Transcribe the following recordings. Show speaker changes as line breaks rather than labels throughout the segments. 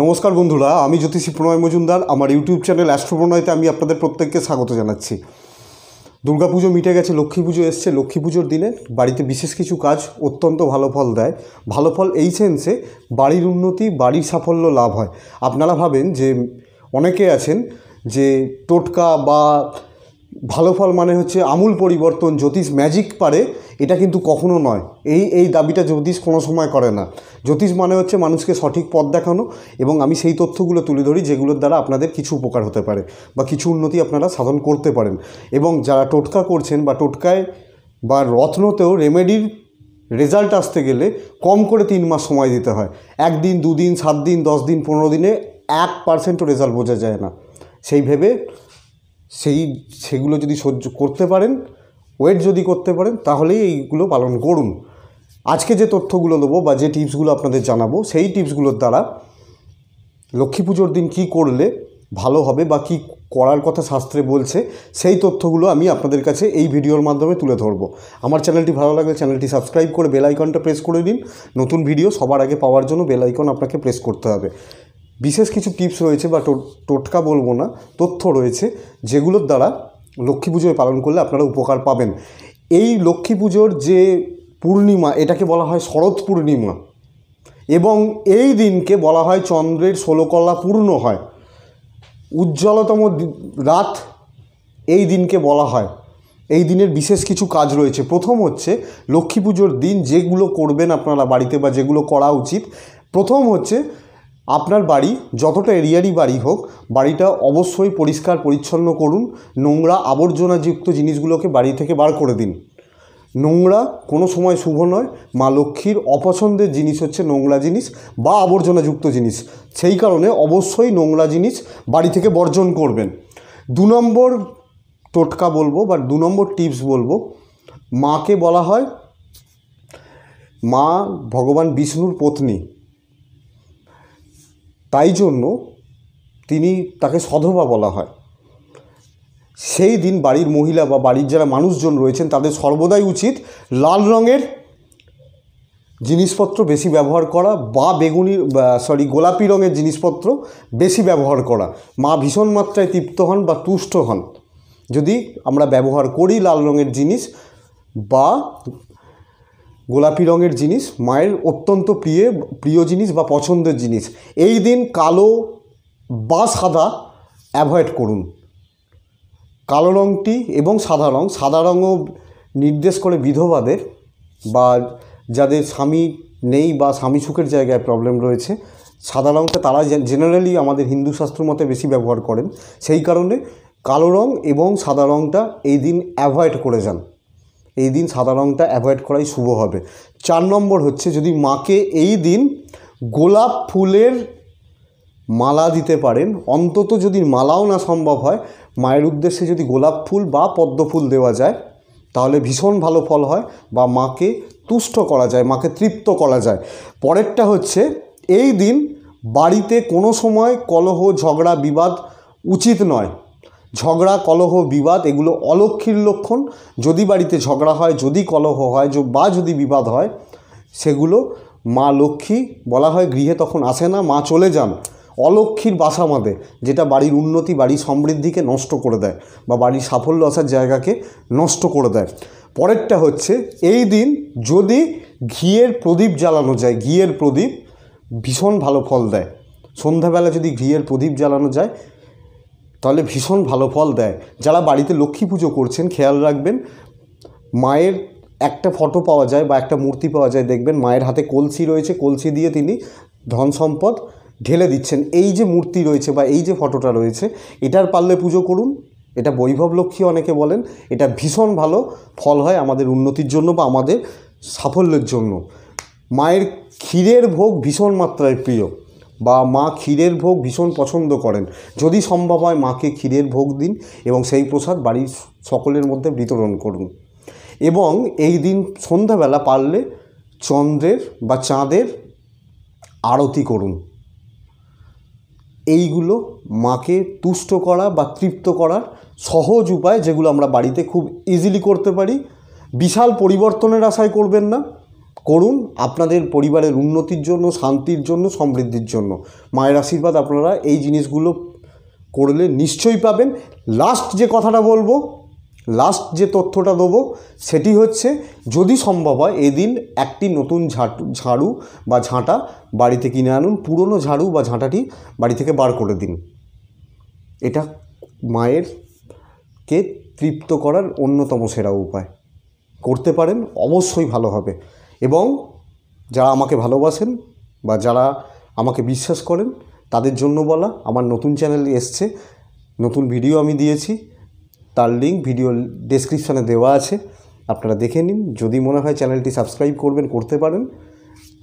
নমস্কার বন্ধুরা আমি জ্যোতিষী প্রণয় মজুমদার আমার ইউটিউব চ্যানেল অ্যাস্ট্রোপ্রণয়তে আমি আপনাদের প্রত্যেককে স্বাগত জানাচ্ছি পুজো মিটে গেছে লক্ষ্মী পুজো এসছে লক্ষ্মী পুজোর দিনে বাড়িতে বিশেষ কিছু কাজ অত্যন্ত ভালো ফল দেয় ভালো ফল এই সেন্সে বাড়ির উন্নতি বাড়ির সাফল্য লাভ হয় আপনারা ভাবেন যে অনেকে আছেন যে টোটকা বা ভালো ফল মানে হচ্ছে আমূল পরিবর্তন জ্যোতিষ ম্যাজিক পারে এটা কিন্তু কখনো নয় এই এই দাবিটা জ্যোতিষ কোনো সময় করে না জ্যোতিষ মানে হচ্ছে মানুষকে সঠিক পথ দেখানো এবং আমি সেই তথ্যগুলো তুলে ধরি যেগুলোর দ্বারা আপনাদের কিছু উপকার হতে পারে বা কিছু উন্নতি আপনারা সাধন করতে পারেন এবং যারা টোটকা করছেন বা টোটকায় বা রত্নতেও রেমেডির রেজাল্ট আসতে গেলে কম করে তিন মাস সময় দিতে হয় একদিন দুদিন সাত দিন দশ দিন পনেরো দিনে এক পার্সেন্টও রেজাল্ট বোঝা যায় না সেই ভেবে সেই সেগুলো যদি সহ্য করতে পারেন ওয়েট যদি করতে পারেন তাহলেই এইগুলো পালন করুন আজকে যে তথ্যগুলো দেবো বা যে টিপসগুলো আপনাদের জানাবো সেই টিপসগুলোর দ্বারা লক্ষ্মী পুজোর দিন কি করলে ভালো হবে বা কী করার কথা শাস্ত্রে বলছে সেই তথ্যগুলো আমি আপনাদের কাছে এই ভিডিওর মাধ্যমে তুলে ধরব আমার চ্যানেলটি ভালো লাগলে চ্যানেলটি সাবস্ক্রাইব করে বেল আইকনটা প্রেস করে দিন নতুন ভিডিও সবার আগে পাওয়ার জন্য বেল আইকন আপনাকে প্রেস করতে হবে বিশেষ কিছু টিপস রয়েছে বা টোটকা বলবো না তথ্য রয়েছে যেগুলোর দ্বারা লক্ষ্মী পুজোয় পালন করলে আপনারা উপকার পাবেন এই লক্ষ্মী পুজোর যে পূর্ণিমা এটাকে বলা হয় শরৎ পূর্ণিমা এবং এই দিনকে বলা হয় চন্দ্রের ষোলকলা পূর্ণ হয় উজ্জ্বলতম রাত এই দিনকে বলা হয় এই দিনের বিশেষ কিছু কাজ রয়েছে প্রথম হচ্ছে লক্ষ্মী পুজোর দিন যেগুলো করবেন আপনারা বাড়িতে বা যেগুলো করা উচিত প্রথম হচ্ছে আপনার বাড়ি যতটা এরিয়ারই বাড়ি হোক বাড়িটা অবশ্যই পরিষ্কার পরিচ্ছন্ন করুন নোংরা আবর্জনাযুক্ত জিনিসগুলোকে বাড়ি থেকে বার করে দিন নোংরা কোনো সময় শুভ নয় মা লক্ষ্মীর অপছন্দের জিনিস হচ্ছে নোংরা জিনিস বা আবর্জনাযুক্ত জিনিস সেই কারণে অবশ্যই নোংরা জিনিস বাড়ি থেকে বর্জন করবেন দু নম্বর টোটকা বলবো বা দু নম্বর টিপস বলবো মাকে বলা হয় মা ভগবান বিষ্ণুর পত্নী তাই জন্য তিনি তাকে সধবা বলা হয় সেই দিন বাড়ির মহিলা বা বাড়ির যারা মানুষজন রয়েছেন তাদের সর্বদাই উচিত লাল রঙের জিনিসপত্র বেশি ব্যবহার করা বা বেগুনি সরি গোলাপি রঙের জিনিসপত্র বেশি ব্যবহার করা মা ভীষণ মাত্রায় তৃপ্ত হন বা তুষ্ট হন যদি আমরা ব্যবহার করি লাল রঙের জিনিস বা গোলাপি রঙের জিনিস মায়ের অত্যন্ত প্রিয় প্রিয় জিনিস বা পছন্দের জিনিস এই দিন কালো বা সাদা অ্যাভয়েড করুন কালো রঙটি এবং সাদা রঙ সাদা রঙও নির্দেশ করে বিধবাদের বা যাদের স্বামী নেই বা স্বামী সুখের জায়গায় প্রবলেম রয়েছে সাদা রঙটা তারা জেনারেলি আমাদের হিন্দু শাস্ত্র মতে বেশি ব্যবহার করেন সেই কারণে কালো রঙ এবং সাদা রঙটা এই দিন অ্যাভয়েড করে যান এই দিন সাদা রঙটা অ্যাভয়েড করাই শুভ হবে চার নম্বর হচ্ছে যদি মাকে এই দিন গোলাপ ফুলের মালা দিতে পারেন অন্তত যদি মালাও না সম্ভব হয় মায়ের উদ্দেশ্যে যদি গোলাপ ফুল বা পদ্ম ফুল দেওয়া যায় তাহলে ভীষণ ভালো ফল হয় বা মাকে তুষ্ট করা যায় মাকে তৃপ্ত করা যায় পরেরটা হচ্ছে এই দিন বাড়িতে কোনো সময় কলহ ঝগড়া বিবাদ উচিত নয় ঝগড়া কলহ বিবাদ এগুলো অলক্ষীর লক্ষণ যদি বাড়িতে ঝগড়া হয় যদি কলহ হয় বা যদি বিবাদ হয় সেগুলো মা লক্ষ্মী বলা হয় গৃহে তখন আসে না মা চলে যান অলক্ষীর বাসা বাঁধে যেটা বাড়ির উন্নতি বাড়ির সমৃদ্ধিকে নষ্ট করে দেয় বা বাড়ির সাফল্য আসার জায়গাকে নষ্ট করে দেয় পরেরটা হচ্ছে এই দিন যদি ঘিয়ের প্রদীপ জ্বালানো যায় ঘিয়ের প্রদীপ ভীষণ ভালো ফল দেয় সন্ধ্যাবেলা যদি ঘিয়ের প্রদীপ জ্বালানো যায় তাহলে ভীষণ ভালো ফল দেয় যারা বাড়িতে লক্ষ্মী পুজো করছেন খেয়াল রাখবেন মায়ের একটা ফটো পাওয়া যায় বা একটা মূর্তি পাওয়া যায় দেখবেন মায়ের হাতে কলসি রয়েছে কলসি দিয়ে তিনি ধন সম্পদ ঢেলে দিচ্ছেন এই যে মূর্তি রয়েছে বা এই যে ফটোটা রয়েছে এটার পারলে পুজো করুন এটা বৈভব লক্ষ্মী অনেকে বলেন এটা ভীষণ ভালো ফল হয় আমাদের উন্নতির জন্য বা আমাদের সাফল্যের জন্য মায়ের ক্ষীরের ভোগ ভীষণ মাত্রায় প্রিয় বা মা ক্ষীরের ভোগ ভীষণ পছন্দ করেন যদি সম্ভব হয় মাকে ক্ষীরের ভোগ দিন এবং সেই প্রসাদ বাড়ির সকলের মধ্যে বিতরণ করুন এবং এই দিন সন্ধ্যাবেলা পারলে চন্দ্রের বা চাঁদের আরতি করুন এইগুলো মাকে তুষ্ট করা বা তৃপ্ত করার সহজ উপায় যেগুলো আমরা বাড়িতে খুব ইজিলি করতে পারি বিশাল পরিবর্তনের আশায় করবেন না করুন আপনাদের পরিবারের উন্নতির জন্য শান্তির জন্য সমৃদ্ধির জন্য মায়ের আশীর্বাদ আপনারা এই জিনিসগুলো করলে নিশ্চয়ই পাবেন লাস্ট যে কথাটা বলবো লাস্ট যে তথ্যটা দেবো সেটি হচ্ছে যদি সম্ভব হয় এদিন একটি নতুন ঝাঁটু ঝাড়ু বা ঝাঁটা বাড়িতে কিনে আনুন পুরনো ঝাড়ু বা ঝাঁটাটি বাড়ি থেকে বার করে দিন এটা মায়ের কে তৃপ্ত করার অন্যতম সেরা উপায় করতে পারেন অবশ্যই ভালো হবে এবং যারা আমাকে ভালোবাসেন বা যারা আমাকে বিশ্বাস করেন তাদের জন্য বলা আমার নতুন চ্যানেল এসছে নতুন ভিডিও আমি দিয়েছি তার লিঙ্ক ভিডিও ডেসক্রিপশানে দেওয়া আছে আপনারা দেখে নিন যদি মনে হয় চ্যানেলটি সাবস্ক্রাইব করবেন করতে পারেন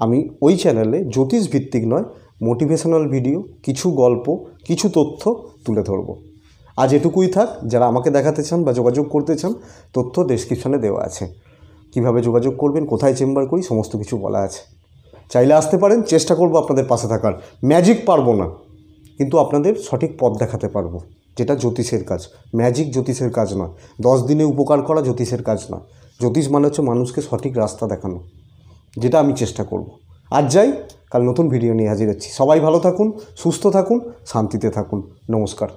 আমি ওই চ্যানেলে জ্যোতিষ ভিত্তিক নয় মোটিভেশনাল ভিডিও কিছু গল্প কিছু তথ্য তুলে ধরব আজ এটুকুই থাক যারা আমাকে দেখাতে চান বা যোগাযোগ করতে চান তথ্য ডেসক্রিপশানে দেওয়া আছে কিভাবে যোগাযোগ করবেন কোথায় চেম্বার করি সমস্ত কিছু বলা আছে চাইলে আসতে পারেন চেষ্টা করব আপনাদের পাশে থাকার ম্যাজিক পারবো না কিন্তু আপনাদের সঠিক পথ দেখাতে পারবো যেটা জ্যোতিষের কাজ ম্যাজিক জ্যোতিষের কাজ না দশ দিনে উপকার করা জ্যোতিষের কাজ না জ্যোতিষ মানে হচ্ছে মানুষকে সঠিক রাস্তা দেখানো যেটা আমি চেষ্টা করব। আজ যাই কাল নতুন ভিডিও নিয়ে হাজির হচ্ছি সবাই ভালো থাকুন সুস্থ থাকুন শান্তিতে থাকুন নমস্কার